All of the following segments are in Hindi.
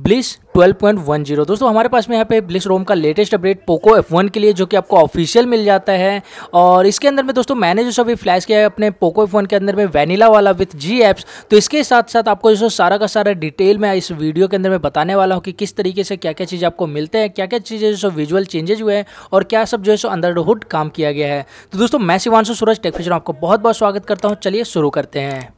ब्लिस 12.10 दोस्तों हमारे पास में यहाँ पे ब्लिस रोम का लेटेस्ट अपडेट पोको F1 के लिए जो कि आपको ऑफिशियल मिल जाता है और इसके अंदर में दोस्तों मैंने जो सभी फ्लैश किया है अपने पोको F1 के अंदर में वैनिला वाला विथ जी एप्स तो इसके साथ साथ आपको जो सारा का सारा डिटेल में इस वीडियो के अंदर में बताने वाला हूँ कि किस तरीके से क्या क्या चीज़ आपको मिलते हैं क्या क्या चीज़ें जो विजुअल चेंजेज हुए हैं और क्या सब जो है सो अंडर हुड काम किया गया है तो दोस्तों मैं शिवानशु सूरज टेक्फिशन आपको बहुत बहुत स्वागत करता हूँ चलिए शुरू करते हैं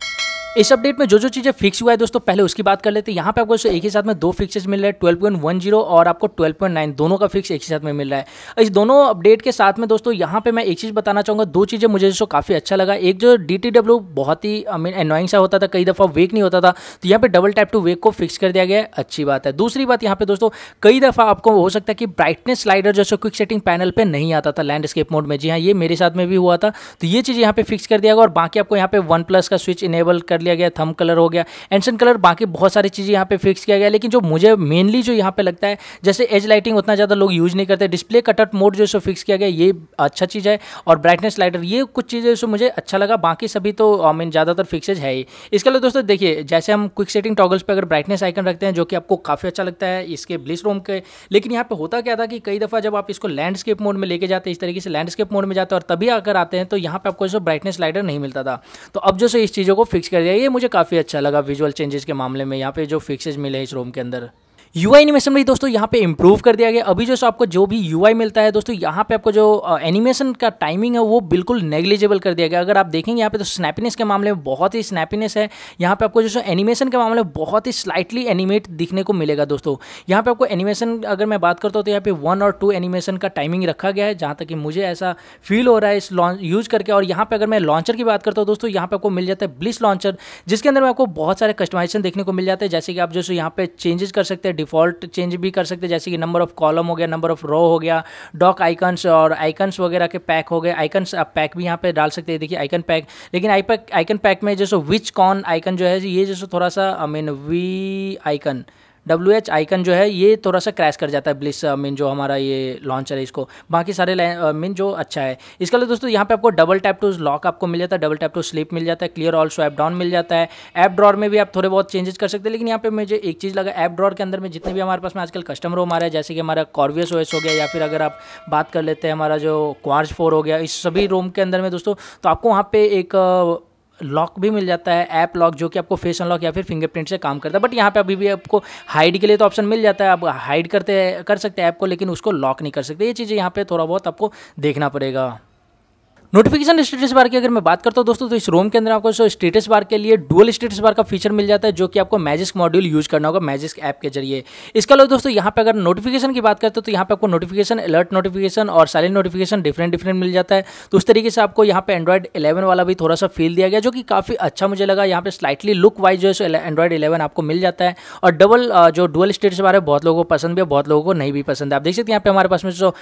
इस अपडेट में जो जो चीज़ें फिक्स हुआ है दोस्तों पहले उसकी बात कर लेते हैं यहाँ पे आपको एक ही साथ में दो फिक्सेज मिल रहे हैं ट्वेल्व पॉइंट वन जीरो और आपको ट्वेल्व पॉइंट नाइन दोनों का फिक्स एक ही साथ में मिल रहा है इस दोनों अपडेट के साथ में दोस्तों यहाँ पे मैं एक चीज़ बताना चाहूंगा दो चीज़ें मुझे जो काफ़ी अच्छा लगा एक जो डी बहुत ही आई मीन एनॉइंग सा होता था कई दफ़ा वेक नहीं होता था तो यहाँ पर डबल टाइप टू वेक को फिक्स कर दिया गया अच्छी बात है दूसरी बात यहाँ पे दोस्तों कई दफ़ा आपको हो सकता है कि ब्राइटनेस स्लाइडर जैसे क्विक सेटिंग पैनल पर नहीं आता था लैंडस्केप मोड में जी हाँ ये मेरे साथ में भी हुआ था तो ये चीज़ यहाँ पे फिक्स कर दिया गया और बाकी आपको यहाँ पे वन प्लस का स्विच इनेबल कर कर लिया गया थम कलर हो गया एंशन कलर बाकी बहुत सारी चीज़ें यहाँ पे फिक्स किया गया लेकिन जो मुझे मेनली जो यहाँ पे लगता है जैसे एज लाइटिंग उतना ज़्यादा लोग यूज नहीं करते डिस्प्ले कटआउट मोड जो सो फिक्स किया गया ये अच्छा चीज़ है और ब्राइटनेस लाइटर ये कुछ चीज़ें जो मुझे अच्छा लगा बाकी सभी तो आई मीन ज़्यादातर फिक्सेज है ही इसके अलावा दोस्तों देखिए जैसे हम क्विक सेटिंग टॉगल्स पर अगर ब्राइटनेस आइकन रखते हैं जो कि आपको काफ़ी अच्छा लगता है इसके ब्लिस रोम के लेकिन यहाँ पर होता क्या था कि कई दफ़ा जब आप इसको लैंडस्केप मोड में लेके जाते हैं इस तरीके से लैंडस्केप मोड में जाते हैं और तभी आकर आते हैं तो यहाँ पर आपको जो ब्राइटनेस लाइटर नहीं मिलता था तो अब जो सो इस चीज़ों को फिक्स कर दिया गया ये मुझे काफ़ी अच्छा लगा विजुअल चेंजेस के मामले में यहाँ पे जो फिक्सेज मिले इस रूम के अंदर यू आई एनिमेशन भी दोस्तों यहाँ पे इंप्रूव कर दिया गया अभी जो आपको जो भी यू मिलता है दोस्तों यहाँ पे आपको जो एनिमेशन का टाइमिंग है वो बिल्कुल नेग्लिजेबल कर दिया गया अगर आप देखेंगे यहाँ पे तो स्नैपीनेस के मामले में बहुत ही स्नैपीनेस है यहाँ पे आपको जो सो एनिमेशन के मामले में बहुत ही स्लाइटली एनिमेट दिखने को मिलेगा दोस्तों यहाँ पे आपको एनिमेशन अगर मैं बात करता हूँ तो यहाँ पे वन और टू एनिमेशन का टाइमिंग रखा गया है जहाँ तक कि मुझे ऐसा फील हो रहा है इस लॉन्च यूज करके और यहाँ पे अगर मैं लॉन्चर की बात करता हूँ दोस्तों यहाँ पे आपको मिल जाता है ब्लिस लॉन्चर जिसके अंदर में आपको बहुत सारे कस्टमाइजेशन देखने को मिल जाते हैं जैसे कि आप जो यहाँ पे चेंजेस कर सकते हैं डिफ़ॉल्ट चेंज भी कर सकते हैं जैसे कि नंबर ऑफ कॉलम हो गया नंबर ऑफ रो हो गया डॉक आइकन्स और आइकन्स वगैरह के पैक हो गए आइकन्स आप पैक भी यहाँ पे डाल सकते हैं देखिए आइकन पैक लेकिन आई पैक आइकन पैक में जैसे विच कॉन आइकन जो है ये जैसे थोड़ा सा I mean V icon W H icon जो है ये थोड़ा सा क्रैश कर जाता है ब्लिस मीन uh, जो हमारा ये लॉन्चर है इसको बाकी सारे मीन uh, जो अच्छा है इसके लिए दोस्तों यहाँ पे आपको डबल टैप टू लॉक आपको मिल जाता है डबल टैप टू स्लिप मिल जाता है क्लियर ऑल स्वैप डाउन मिल जाता है ऐप ड्रॉर में भी आप थोड़े बहुत चेंजेस कर सकते हैं लेकिन यहाँ पे मुझे एक चीज़ लगा ऐप ड्रॉर के अंदर में जितने भी हमारे पास में आजकल कस्टमर हो हमारे जैसे कि हमारा कॉर्वियस ओएस हो गया या फिर अगर आप बात कर लेते हैं हमारा जो क्वार्ज फोर हो गया इस सभी रोम के अंदर में दोस्तों तो आपको वहाँ पे एक uh, लॉक भी मिल जाता है ऐप लॉक जो कि आपको फेस अनलॉक या फिर फिंगरप्रिंट से काम करता है बट यहाँ पे अभी भी आपको हाइड के लिए तो ऑप्शन मिल जाता है आप हाइड करते कर सकते हैं ऐप को लेकिन उसको लॉक नहीं कर सकते ये चीज़ें यहाँ पर थोड़ा बहुत आपको देखना पड़ेगा नोटिफिकेशन स्टेटस बार की अगर मैं बात करता हूँ दोस्तों तो इस रोम के अंदर आपको सो स्टेटस बार के लिए डुअल स्टेटस बार का फीचर मिल जाता है जो कि आपको मैजिक मॉड्यूल यूज करना होगा मैजिक ऐप के जरिए इसके अलावा दोस्तों यहाँ पे अगर नोटिफिकेशन की बात करते हो तो यहाँ पे आपको नोटिफिकेशन अलर्ट नोटिफिकेशन और साइलेंट नोटिफिकेशन डिफरेंट डिफरेंट मिल जाता है तो उस तरीके से आपको यहाँ पे एंड्रॉइड इलेवन वाला भी थोड़ा सा फील दिया गया जो कि काफ़ी अच्छा मुझे लगा यहाँ पे स्लाइटली लुक वाइज जो है सो एंड्रॉइड इलेवन आपको मिल जाता है और डबल जो डुअल स्टेटस बार है बहुत लोगों को पसंद भी है बहुत लोगों को नहीं भी पसंद है आप देख सकते हैं यहाँ पे हमारे पास में जो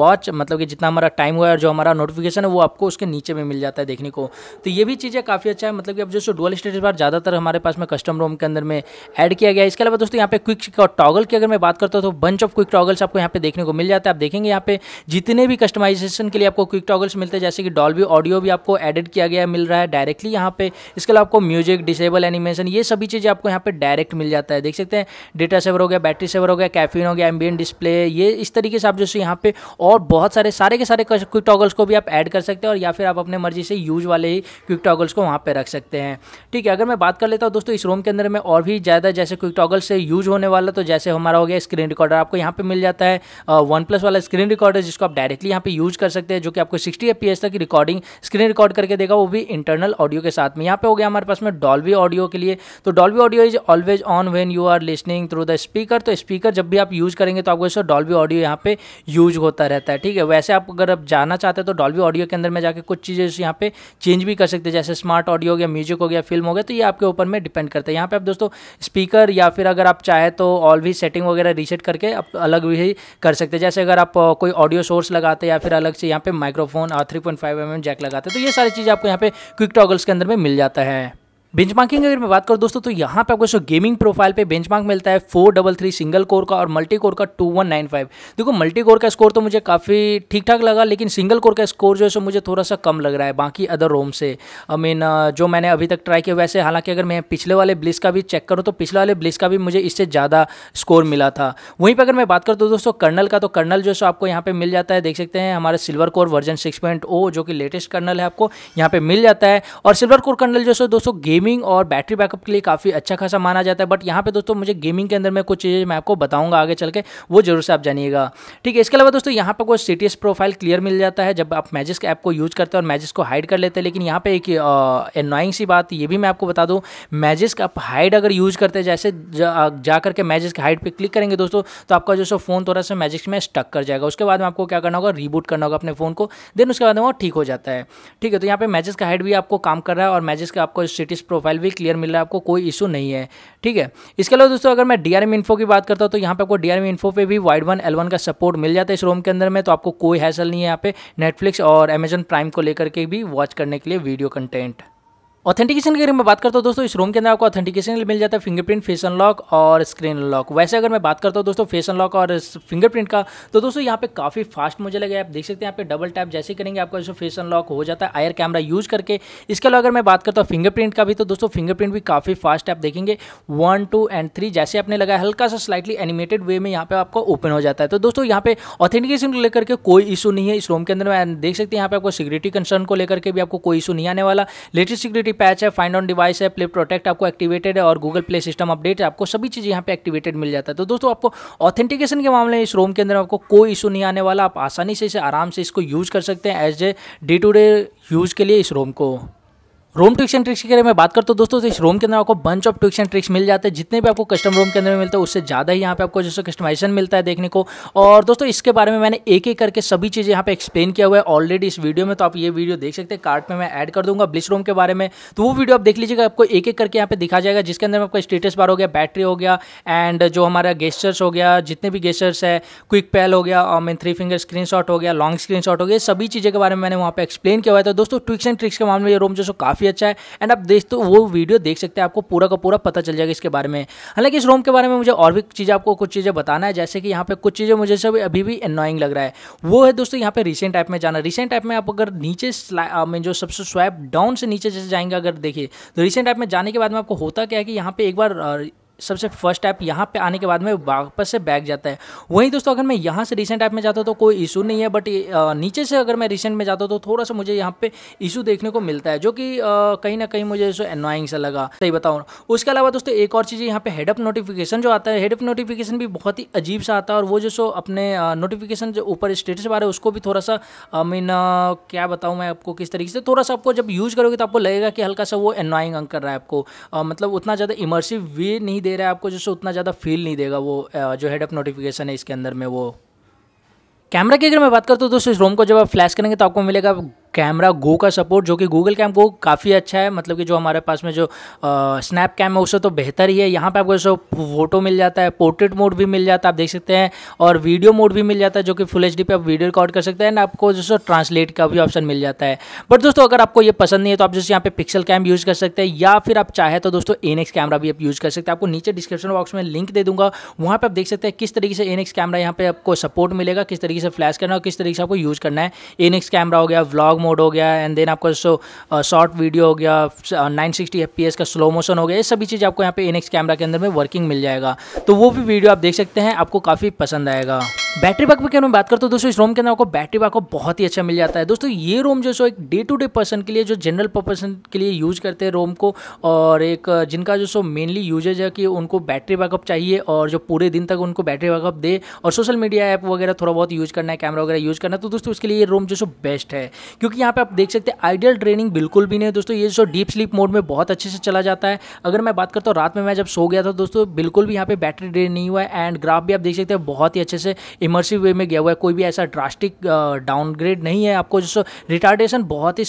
वॉच मतलब कि जितना हमारा टाइम हुआ है जो हमारा नोटिफिकेशन है वो आपको उसके नीचे में मिल जाता है देखने को तो ये भी चीज़ें काफ़ी अच्छा है मतलब कि अब जो डुअल स्टेटस बार ज़्यादातर हमारे पास में कस्टम रोम के अंदर में ऐड किया गया इसके अलावा दोस्तों यहाँ पे क्विक और टॉगल की अगर मैं बात करता हूँ तो बंच ऑफ क्विक टॉगल्स आपको यहाँ पे देखने को मिल जाता है आप देखेंगे यहाँ पे जितने भी कस्टमाइजेशन के लिए आपको क्विक टॉगल्स मिलते हैं जैसे कि डॉल ऑडियो भी आपको एडिट किया गया मिल रहा है डायरेक्टली यहाँ पे इसके अलावा आपको म्यूजिक डिसेबल एनिमेशन ये सभी चीज़ें आपको यहाँ पे डायरेक्ट मिल जाता है देख सकते हैं डेटा सेवर हो गया बैटरी सेवर हो गया कैफिन हो गया एम्बियन डिस्प्ले ये इस तरीके से आप जो यहाँ पे और बहुत सारे सारे के सारे क्विक टॉगल्स को भी आप ऐड कर सकते हैं और या फिर आप अपने मर्जी से यूज वाले ही क्विक टॉगल्स को वहाँ पर रख सकते हैं ठीक है अगर मैं बात कर लेता हूँ दोस्तों इस रोम के अंदर में और भी ज़्यादा जैसे क्विक टॉगल से यूज होने वाला तो जैसे हमारा हो गया स्क्रीन रिकॉर्डर आपको यहाँ पर मिल जाता है वन प्लस वाला स्क्रीन रिकॉर्डर जिसको आप डायरेक्टली यहाँ पर यूज कर सकते हैं जो कि आपको सिक्सटी एफ तक रिकॉर्डिंग स्क्रीन रिकॉर्ड करके देगा वो भी इंटरनल ऑडियो के साथ में यहाँ पर हो गया हमारे पास में डॉल्वी ऑडियो के लिए तो Dolby audio is always on when you are listening through the speaker तो स्पीकर जब भी आप यूज करेंगे तो आपको डॉल्वी ऑडियो यहाँ पे यूज होता रहता है ठीक है वैसे आप अगर आप जाना चाहते हैं तो भी ऑडियो के अंदर में जाके कुछ चीज़ें यहाँ पे चेंज भी कर सकते हैं जैसे स्मार्ट ऑडियो हो गया म्यूजिक हो गया फिल्म हो गया तो ये आपके ऊपर में डिपेंड करता है यहाँ पे आप दोस्तों स्पीकर या फिर अगर आप चाहे तो ऑल भी सेटिंग वगैरह रीसेट करके आप अलग भी कर सकते हैं जैसे अगर आप कोई ऑडियो सोर्स लगाते हैं या फिर अलग से यहाँ पे microphone three point five M jack लगाते हैं तो ये सारी चीज़ आपको यहाँ पे क्विक टॉगल्स के अंदर में मिल जाता है बेंचमार्किंग अगर मैं बात करूँ दोस्तों तो यहाँ पे आपको गेमिंग प्रोफाइल पे बेंचमार्क मिलता है four double three single core का और मल्टी कोर का टू वन नाइन फाइव देखो मल्टी कोर का स्कोर तो मुझे काफ़ी ठीक ठाक लगा लेकिन सिंगल कोर का स्कोर जो है सो मुझे थोड़ा सा कम लग रहा है बाकी अदर रोम से आई मीन जो मैंने अभी तक ट्राई किया वैसे हालांकि अगर मैं पिछले वाले ब्लिस का भी चेक करूँ तो पिछले वाले ब्लिस का भी मुझे इससे ज़्यादा स्कोर मिला था वहीं पर अगर मैं बात करता तो हूँ दोस्तों कर्नल का तो कर्नल जो है आपको यहाँ पे मिल जाता है देख सकते हैं हमारे सिल्वर कोर वर्जन सिक्स जो कि लेटेस्ट कर्नल है आपको यहाँ पर मिल जाता है और सिल्वर कोर कर्नल जो है दोस्तों गेम गेमिंग और बैटरी बैकअप के लिए काफ़ी अच्छा खासा माना जाता है बट यहाँ पे दोस्तों मुझे गेमिंग के अंदर में कुछ चीज़ें मैं आपको बताऊंगा आगे चल के वो जरूर से आप जानिएगा ठीक है इसके अलावा दोस्तों यहाँ पर कोई सी प्रोफाइल क्लियर मिल जाता है जब आप मैजिस के ऐप को यूज़ करते हैं और मैजिस को हाइड कर लेते हैं लेकिन यहाँ पर एक एनॉइंग सी बात ये भी मैं आपको बता दूँ मैजिस का आप हाइड अगर यूज़ करते हैं जैसे जा, करके मैजिस के हाइड पर क्लिक करेंगे दोस्तों तो आपका जो सो फ़ोन थोड़ा सा मैजिक में स्टक कर जाएगा उसके बाद में आपको क्या करना होगा रिबूट करना होगा अपने फ़ोन को देन उसके बाद में वो ठीक हो जाता है ठीक है तो यहाँ पर मैजिस का हाइड भी आपको काम कर रहा है और मैजिस का आपको सिटीज़ प्रो प्रोफाइल भी क्लियर मिल रहा है आपको कोई इशू नहीं है ठीक है इसके अलावा दोस्तों अगर मैं डीआरएम इन्फो की बात करता हूँ तो यहाँ पे आपको डीआरएम इन्फो पे भी वाइड वन एल वन का सपोर्ट मिल जाता है इस रोम के अंदर में तो आपको कोई हैसल नहीं है यहाँ पे नेटफ्लिक्स और अमेजन प्राइम को लेकर के भी वॉच करने के लिए वीडियो कंटेंट ऑथेंटिकेशन की अगर मैं बात करता हूँ दोस्तों इस रूम के अंदर आपको ऑथेंटिकेशन मिल जाता है फिंगरप्रिंट फेस अनलॉक और स्क्रीन लॉक वैसे अगर मैं बात करता हूँ दोस्तों फेस अनलॉक और फिंगरप्रिंट का तो दोस्तों यहाँ पे काफ़ी फास्ट मुझे लगे आप देख सकते हैं यहाँ पे डबल टैप जैसे करेंगे आपका जो फेस अनलॉक हो जाता है आयर कैमरा यूज़ करके इसके अलावा अगर मैं बात करता हूँ फिंगरप्रिंट का भी तो दोस्तों फिंगरप्रिंट भी काफ़ी फास्ट आप देखेंगे वन टू एंड थ्री जैसे आपने लगाया हल्का सा स्लाइटली एनिमेटेड वे में यहाँ पे आपको ओपन हो जाता है तो दोस्तों यहाँ पे ऑथेंटिकेशन को लेकर के कोई इशू नहीं है इस रूम के अंदर देख सकते हैं यहाँ पे आपको सिक्योरिटी कंसर्न को लेकर के भी आपको कोई इशू नहीं आने वाला लेटेस्ट सिक्योरिटी पैच है फाइंड ऑन डिवाइस है प्ले प्रोटेक्ट आपको एक्टिवेटेड है और गूगल प्ले सिस्टम अपडेट है आपको सभी चीज़ यहाँ पे एक्टिवेटेड मिल जाता है तो दोस्तों आपको ऑथेंटिकेशन के मामले में इस रोम के अंदर आपको कोई इशू नहीं आने वाला आप आसानी से इसे आराम से इसको यूज़ कर सकते हैं as a day to day use के लिए इस रोम को रोम ट्यूशन ट्रिक्स के बारे में बात करता हूँ दोस्तों तो इस रोम के अंदर आपको बंच ऑफ ट्यूशन ट्रिक्स मिल जाते हैं जितने भी आपको कस्टम रोम के अंदर में मिलता है उससे ज़्यादा ही यहाँ पे आपको जैसे कस्टमाइजेशन मिलता है देखने को और दोस्तों इसके बारे में मैंने एक एक करके सभी चीज़ें यहाँ पे एक्सप्लेन किया हुआ है ऑलरेडी इस वीडियो में तो आप ये वीडियो देख सकते हैं कार्ट में मैं ऐड कर दूंगा ब्लिस रोम के बारे में तो वो वीडियो आप देख लीजिएगा आपको एक एक करके यहाँ पे दिखा जाएगा जिसके अंदर आपका स्टेटस बार हो गया बैटरी हो गया एंड जो हमारा गेस्टर्स हो गया जितने भी गेस्टर्स है क्विक पैल हो गया और मैं थ्री फिंगर स्क्रीन हो गया लॉन्ग स्क्रीन हो गया सभी चीज़ें के बारे में मैंने वहाँ पर एक्सप्लेन किया हुआ है तो दोस्तों ट्विक्स एंड ट्रिक्स के मामले में ये रोम जो काफ़ी काफ़ी अच्छा है एंड आप देख तो वो वीडियो देख सकते हैं आपको पूरा का पूरा पता चल जाएगा इसके बारे में हालांकि इस रोम के बारे में मुझे और भी चीज़ आपको कुछ चीज़ें बताना है जैसे कि यहाँ पे कुछ चीज़ें मुझे सब अभी भी अनोइंग लग रहा है वो है दोस्तों यहाँ पे रिसेंट ऐप में जाना रिसेंट ऐप में आप अगर नीचे में जो सबसे स्वैप डाउन से नीचे जैसे जाएंगे अगर देखिए तो रिसेंट ऐप में जाने के बाद में आपको होता क्या है कि यहाँ पे एक बार सबसे फर्स्ट ऐप यहाँ पे आने के बाद में वापस से बैक जाता है वहीं दोस्तों अगर मैं यहाँ से रिसेंट ऐप में जाता तो कोई इशू नहीं है बट नीचे से अगर मैं रिसेंट में जाता तो थोड़ा सा मुझे यहाँ पे इशू देखने को मिलता है जो कि कहीं ना कहीं मुझे इसको से लगा सही बताऊँ उसके अलावा दोस्तों एक और चीज़ यहाँ पे हेडअप नोटिफिकेशन जो आता है हेडअप नोटिफिकेशन भी बहुत ही अजीब सा आता है और वो जो सो अपने नोटिफिकेशन जो ऊपर स्टेटस बारे उसको भी थोड़ा सा आई मीन क्या बताऊँ मैं आपको किस तरीके से थोड़ा सा आपको जब यूज़ करोगे तो आपको लगेगा कि हल्का सा वो एनोइंग अंग कर रहा है आपको मतलब उतना ज़्यादा इमर्सिव वे नहीं दे रहा है आपको जैसे उतना ज़्यादा फील नहीं देगा वो जो हेडअप नोटिफिकेशन है इसके अंदर में वो कैमरा की अगर मैं बात करता हूँ तो दोस्तों इस रोम को जब आप फ्लैश करेंगे तो आपको मिलेगा कैमरा गो का सपोर्ट जो कि गूगल कैम गो काफ़ी अच्छा है मतलब कि जो हमारे पास में जो स्नैप कैम है उससे तो बेहतर ही है यहाँ पे आपको जैसे फोटो मिल जाता है पोर्ट्रेट मोड भी मिल जाता है आप देख सकते हैं और वीडियो मोड भी मिल जाता है जो कि फुल एच पे आप वीडियो रिकॉर्ड कर सकते हैं आपको जैसे ट्रांसलेट का भी ऑप्शन मिल जाता है बट दोस्तों अगर आपको ये पसंद नहीं है तो आप जैसे यहाँ पे पिक्सल कैम यूज़ कर सकते हैं या फिर आप चाहे तो दोस्तों एनएक्स कैमरा भी आप यूज़ कर सकते हैं आपको नीचे डिस्क्रिप्शन बॉक्स में लिंक दे दूंगा वहाँ पर आप देख सकते हैं किस तरीके से एनएक्स कैमरा यहाँ पे आपको सपोर्ट मिलेगा किस तरीके से फ्लैश करना है किस तरीके से आपको यूज़ करना है एनएक्स कैमरा हो गया व्लॉग मोड हो गया एंड देन आपका जो शॉर्ट वीडियो हो गया nine sixty F P S का स्लो मोशन हो गया ये सभी चीज़ आपको यहाँ पे एनएक्स कैमरा के अंदर में वर्किंग मिल जाएगा तो वो भी वीडियो आप देख सकते हैं आपको काफ़ी पसंद आएगा बैटरी बैकअप की बात करते हैं दोस्तों इस रोम के अंदर आपको बैटरी बैकअप बहुत ही अच्छा मिल जाता है दोस्तों ये रोम जो सो एक डे टू डे पर्सन के लिए जो जनरल पर्सन के लिए यूज करते हैं रोम को और एक जिनका जो सो मेनली यूजेज है कि उनको बैटरी बैकअप चाहिए और जो पूरे दिन तक उनको बैटरी बैकअप दे और सोशल मीडिया ऐप वगैरह थोड़ा बहुत यूज करना है कैमरा वगैरह यूज करना है तो दोस्तों उसके लिए ये रोम जो सो बेस्ट है क्योंकि यहाँ पर आप देख सकते हैं आइडियल ट्रेनिंग बिल्कुल भी नहीं है दोस्तों ये जो डीप स्लीप मोड में बहुत अच्छे से चला जाता है अगर मैं बात करता हूँ रात में मैं जब सो गया था दोस्तों बिल्कुल भी यहाँ पर बैटरी ड्रेन नहीं हुआ है एंड ग्राफ भी आप देख सकते हैं बहुत ही अच्छे से इमर्सिव वे में गया हुआ है कोई भी ऐसा ड्रास्टिक डाउनग्रेड नहीं है आपको जो रिटार्डेशन बहुत ही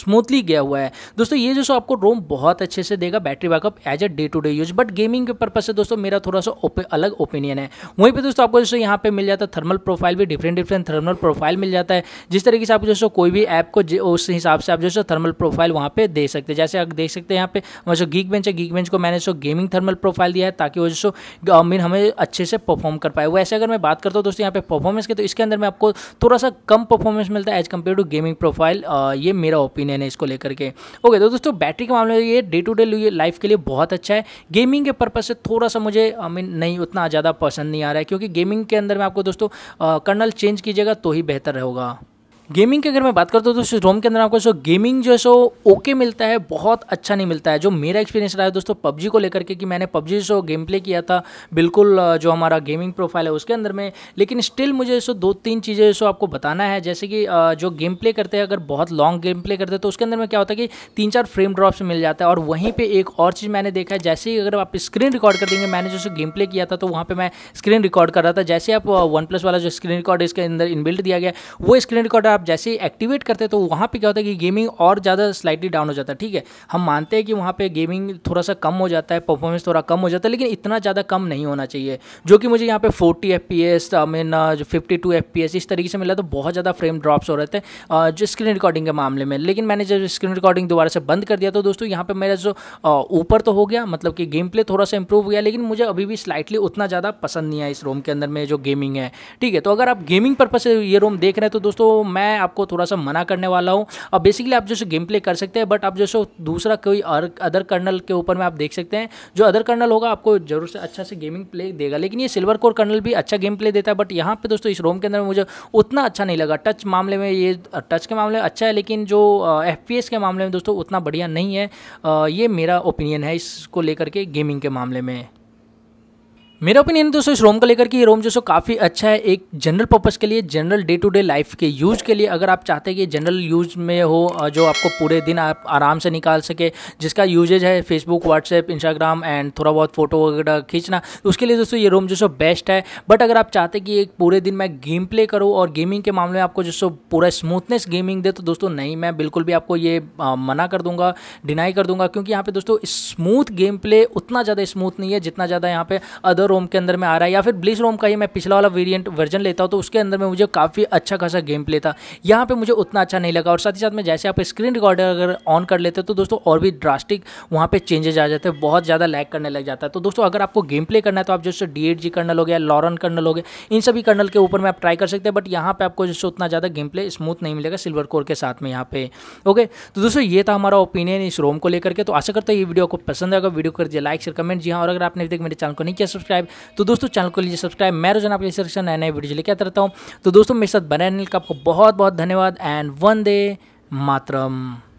स्मूथली गया हुआ है दोस्तों ये जो सो आपको रोम बहुत अच्छे से देगा battery backup as a day to day use but gaming के पर्पज से दोस्तों मेरा थोड़ा सा उप, अलग ओपिनियन है वहीं पर दोस्तों आपको जैसे यहाँ पे मिल जाता है थर्मल प्रोफाइल भी डिफरेंट डिफरेंट थर्मल प्रोफाइल मिल जाता है जिस तरीके से आप जो कोई भी ऐप को उस हिसाब से आप जो थर्मल प्रोफाइल वहाँ पे दे सकते हैं जैसे आप देख सकते हैं यहाँ पे हमारा जो गीक बेंच है गीक बेंच को मैंने सो गेमिंग थर्मल प्रोफाइल दिया है ताकि वो जो मीन हमें अच्छे से परफॉर्म कर पाए वैसे अगर मैं बात करता हूँ दोस्तों यहाँ पे परफॉर्मेंस के तो इसके अंदर में आपको थोड़ा सा कम परफॉर्मेंस मिलता है as compare to gaming profile ये मेरा ओपिनियन है इसको लेकर के ओके तो दोस्तों बैटरी के मामले में ये डे टू डे लाइफ के लिए बहुत अच्छा है गेमिंग के पर्पज से थोड़ा सा मुझे आई मीन नहीं उतना ज़्यादा पसंद नहीं आ रहा है क्योंकि गेमिंग के अंदर में आपको दोस्तों कर्नल चेंज कीजिएगा तो ही बेहतर होगा गेमिंग की अगर मैं बात करता हूँ तो दोस्तों रोम के अंदर आपको सो गेमिंग जो है सो ओके मिलता है बहुत अच्छा नहीं मिलता है जो मेरा एक्सपीरियंस रहा है दोस्तों पबजी को लेकर के कि मैंने पबजी जो गेम प्ले किया था बिल्कुल जो हमारा गेमिंग प्रोफाइल है उसके अंदर में लेकिन स्टिल मुझे सो दो तीन चीज़ें सो आपको बताना है जैसे कि जो गेम प्ले करते हैं अगर बहुत लॉन्ग गेम प्ले करते हैं तो उसके अंदर में क्या होता है कि तीन चार फ्रेम ड्रॉप्स मिल जाता है और वहीं पर एक और चीज़ मैंने देखा है जैसे ही अगर आप स्क्रीन रिकॉर्ड कर देंगे मैंने जो गेम प्ले किया था तो वहाँ पर मैं स्क्रीन रिकॉर्ड कर रहा था जैसे आप वन प्लस वाला जो स्क्रीन रिकॉर्ड इसके अंदर इनबिल्ट दिया गया वो स्क्रीन रिकॉर्ड आप आप जैसे ही एक्टिवेट करते तो वहाँ पे क्या होता है कि गेमिंग और ज़्यादा स्लाइटली डाउन हो जाता है ठीक है हम मानते हैं कि वहाँ पे गेमिंग थोड़ा सा कम हो जाता है परफॉर्मेंस थोड़ा कम हो जाता है लेकिन इतना ज़्यादा कम नहीं होना चाहिए जो कि मुझे यहाँ पे forty F P S I mean fifty two F P S इस तरीके से मिला तो बहुत ज़्यादा फ्रेम ड्रॉप्स हो रहे थे uh, जो स्क्रीन रिकॉर्डिंग के मामले में लेकिन मैंने जब स्क्रीन रिकॉर्डिंग दोबारा से बंद कर दिया तो दोस्तों यहाँ पर मेरा जो uh, ऊपर तो हो गया मतलब कि गेम प्ले थोड़ा सा इंप्रूव हो गया लेकिन मुझे अभी भी स्लाइटली उतना ज़्यादा पसंद नहीं आया इस रोम के अंदर में जो गेमिंग है ठीक है तो अगर आप गेमिंग पर्पज से ये रोम देख रहे हैं तो दोस्तों मैं मैं आपको थोड़ा सा मना करने वाला हूँ और बेसिकली आप जैसे गेम प्ले कर सकते हैं बट आप जैसे दूसरा कोई अदर कर्नल के ऊपर में आप देख सकते हैं जो अदर कर्नल होगा आपको जरूर से अच्छा से गेमिंग प्ले देगा लेकिन ये सिल्वर कोर कर्नल भी अच्छा गेम प्ले देता है बट यहाँ पर दोस्तों इस रोम के अंदर मुझे उतना अच्छा नहीं लगा टच मामले में ये टच के मामले में अच्छा है लेकिन जो एफ के मामले में दोस्तों उतना बढ़िया नहीं है ये मेरा ओपिनियन है इसको लेकर के गेमिंग के मामले में मेरा ओपिनियन दोस्तों इस रोम को लेकर कि ये रोम जो सो काफ़ी अच्छा है एक जनरल पर्पज के लिए general day to day life के यूज़ के लिए अगर आप चाहते हैं कि जनरल यूज में हो जो आपको पूरे दिन आप आराम से निकाल सके जिसका यूजेज है फेसबुक व्हाट्सएप इंस्टाग्राम एंड थोड़ा बहुत फोटो वगैरह खींचना तो उसके लिए दोस्तों ये रोम जो सो बेस्ट है बट अगर आप चाहते कि एक पूरे दिन मैं गेम प्ले करूँ और गेमिंग के मामले में आपको जो सो पूरा स्मूथनेस गेमिंग दे तो दोस्तों नहीं मैं बिल्कुल भी आपको ये मना कर दूंगा डिनाई कर दूंगा क्योंकि यहाँ पे दोस्तों स्मूथ गेम प्ले उतना ज़्यादा स्मूथ नहीं है जितना ज़्यादा यहाँ पे अदर रोम के अंदर में आ रहा है या फिर ब्लिस रोम का ही मैं पिछला वाला वेरियंट वर्जन लेता हूँ तो उसके अंदर में मुझे काफ़ी अच्छा खासा गेम प्ले था यहाँ पर मुझे उतना अच्छा नहीं लगा और साथ ही साथ में जैसे आप स्क्रीन रिकॉर्डर अगर ऑन कर लेते तो दोस्तों और भी ड्रास्टिक वहाँ पर चेंजेज आ जाते हैं बहुत ज़्यादा लैक करने लग जाता है तो दोस्तों अगर आपको गेम प्ले करना है तो आप जैसे डी एट जी कर्नल हो गया लॉरन कर्नल हो गया इन सभी कर्नल के ऊपर में आप ट्राई कर सकते हैं बट यहाँ पर आपको जैसे उतना ज़्यादा गेम प्ले स्मूथ नहीं मिलेगा सिल्वर कोर के साथ में यहाँ पे ओके तो दोस्तों ये था हमारा ओपिनियन इस रोम को लेकर के तो आशा करता है ये वीडियो आपको पसंद आएगा वीडियो कर दिया लाइक शेयर कमेंट जी हाँ और अगर आपने अभी तक मेरे चैनल को नहीं किया सब्सक्राइब सब्सक्राइब तो दोस्तों चैनल को लीजिए सब्सक्राइब मैं रोजाना आपके सेक्शन नए नए वीडियो लेके आता रहता हूँ तो दोस्तों मेरे साथ बने का आपको बहुत बहुत धन्यवाद एंड वन दे मातरम